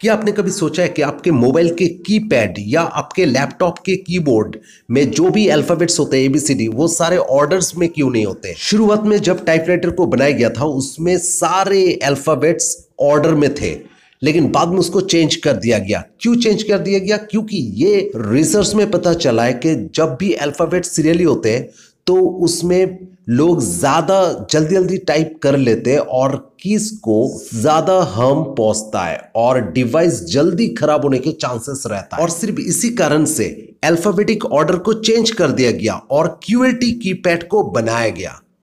क्या आपने कभी सोचा है कि आपके मोबाइल के कीपैड या आपके लैपटॉप के कीबोर्ड में जो भी अल्फ़ाबेट्स होते हैं एबीसीडी वो सारे ऑर्डर्स में क्यों नहीं होते शुरुआत में जब टाइपराइटर को बनाया गया था उसमें सारे अल्फ़ाबेट्स ऑर्डर में थे लेकिन बाद में उसको चेंज कर दिया गया क्यों चेंज कर दिया गया क्योंकि ये रिसर्च में पता चला है कि जब भी अल्फ़ाबेट सीरियली होते हैं तो उसमें लोग ज़्यादा जल्दी जल्दी टाइप कर लेते हैं और किस को ज़्यादा हम पहुंचता है और डिवाइस जल्दी खराब होने के चांसेस रहता है और सिर्फ इसी कारण से अल्फाबेटिक ऑर्डर को चेंज कर दिया गया और की पैड को बनाया गया